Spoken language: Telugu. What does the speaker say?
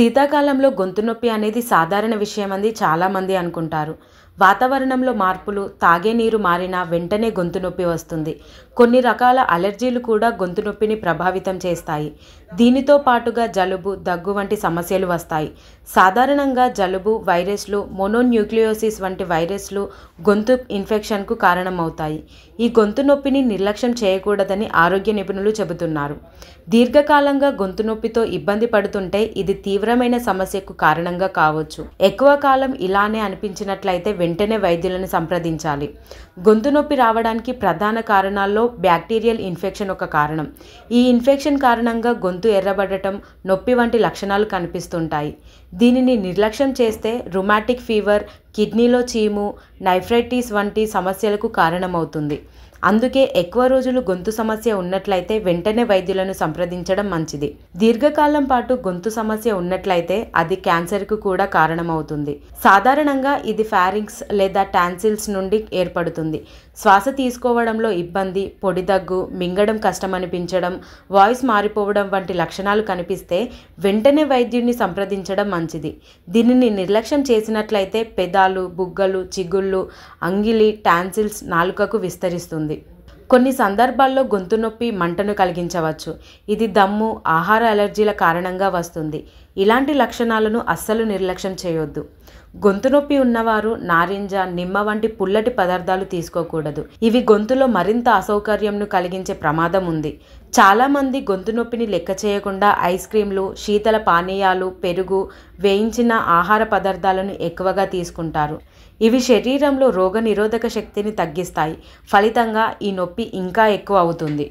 శీతాకాలంలో గొంతు నొప్పి అనేది సాధారణ విషయం అని చాలామంది అనుకుంటారు వాతావరణంలో మార్పులు తాగే నీరు మారినా వెంటనే గొంతు నొప్పి వస్తుంది కొన్ని రకాల అలర్జీలు కూడా గొంతు నొప్పిని ప్రభావితం చేస్తాయి దీనితో పాటుగా జలుబు దగ్గు వంటి సమస్యలు వస్తాయి సాధారణంగా జలుబు వైరస్లు మోనోన్యూక్లియోసిస్ వంటి వైరస్లు గొంతు ఇన్ఫెక్షన్కు కారణమవుతాయి ఈ గొంతు నొప్పిని నిర్లక్ష్యం చేయకూడదని ఆరోగ్య నిపుణులు చెబుతున్నారు దీర్ఘకాలంగా గొంతు నొప్పితో ఇబ్బంది పడుతుంటే ఇది తీవ్రమైన సమస్యకు కారణంగా కావచ్చు ఎక్కువ కాలం ఇలానే అనిపించినట్లయితే వెంటనే వైద్యులను సంప్రదించాలి గొంతు నొప్పి రావడానికి ప్రధాన కారణాల్లో బ్యాక్టీరియల్ ఇన్ఫెక్షన్ ఒక కారణం ఈ ఇన్ఫెక్షన్ కారణంగా గొంతు ఎర్రబడటం నొప్పి వంటి లక్షణాలు కనిపిస్తుంటాయి దీనిని నిర్లక్ష్యం చేస్తే రుమాటిక్ ఫీవర్ కిడ్నీలో చీము నైఫ్రైటిస్ వంటి సమస్యలకు కారణమవుతుంది అందుకే ఎక్కువ రోజులు గొంతు సమస్య ఉన్నట్లయితే వెంటనే వైద్యులను సంప్రదించడం మంచిది దీర్ఘకాలం పాటు గొంతు సమస్య ఉన్నట్లయితే అది క్యాన్సర్కు కూడా కారణమవుతుంది సాధారణంగా ఇది ఫ్యారింగ్స్ లేదా టాన్సిల్స్ నుండి ఏర్పడుతుంది శ్వాస తీసుకోవడంలో ఇబ్బంది పొడి దగ్గు మింగడం కష్టమనిపించడం వాయిస్ మారిపోవడం వంటి లక్షణాలు కనిపిస్తే వెంటనే వైద్యుడిని సంప్రదించడం మంచిది దీనిని నిర్లక్ష్యం చేసినట్లయితే పెద్ద పాదాలు బుగ్గలు చిగుళ్ళు అంగిలి టాన్సిల్స్ నాలుకకు విస్తరిస్తుంది కొన్ని సందర్భాల్లో గొంతు నొప్పి మంటను కలిగించవచ్చు ఇది దమ్ము ఆహార అలర్జీల కారణంగా వస్తుంది ఇలాంటి లక్షణాలను అస్సలు నిర్లక్ష్యం చేయొద్దు గొంతు నొప్పి ఉన్నవారు నారింజ నిమ్మ వంటి పుల్లటి పదార్థాలు తీసుకోకూడదు ఇవి గొంతులో మరింత అసౌకర్యంను కలిగించే ప్రమాదం ఉంది చాలామంది గొంతు నొప్పిని లెక్క చేయకుండా ఐస్ క్రీంలు శీతల పానీయాలు పెరుగు వేయించిన ఆహార పదార్థాలను ఎక్కువగా తీసుకుంటారు ఇవి శరీరంలో రోగనిరోధక శక్తిని తగ్గిస్తాయి ఫలితంగా ఈ నొప్పి ఇంకా ఎక్కువ అవుతుంది